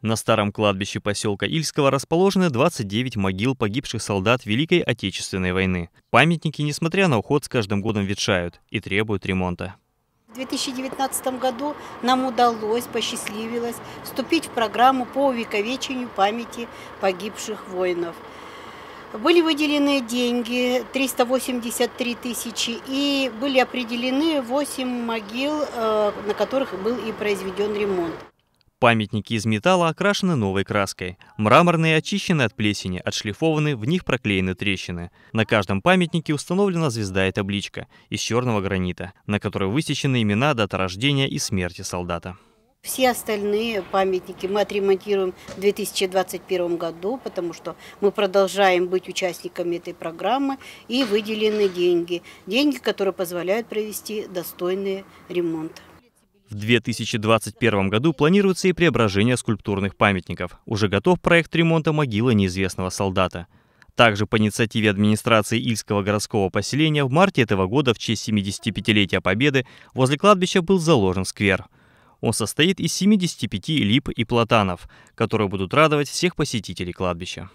На старом кладбище поселка Ильского расположены 29 могил погибших солдат Великой Отечественной войны. Памятники, несмотря на уход, с каждым годом ветшают и требуют ремонта. В 2019 году нам удалось, посчастливилось вступить в программу по увековечению памяти погибших воинов. Были выделены деньги 383 тысячи и были определены 8 могил, э, на которых был и произведен ремонт. Памятники из металла окрашены новой краской. Мраморные очищены от плесени, отшлифованы, в них проклеены трещины. На каждом памятнике установлена звезда и табличка из черного гранита, на которой высечены имена, дата рождения и смерти солдата. Все остальные памятники мы отремонтируем в 2021 году, потому что мы продолжаем быть участниками этой программы и выделены деньги. Деньги, которые позволяют провести достойный ремонт. В 2021 году планируется и преображение скульптурных памятников. Уже готов проект ремонта могилы неизвестного солдата. Также по инициативе администрации Ильского городского поселения в марте этого года в честь 75-летия Победы возле кладбища был заложен сквер. Он состоит из 75 лип и платанов, которые будут радовать всех посетителей кладбища.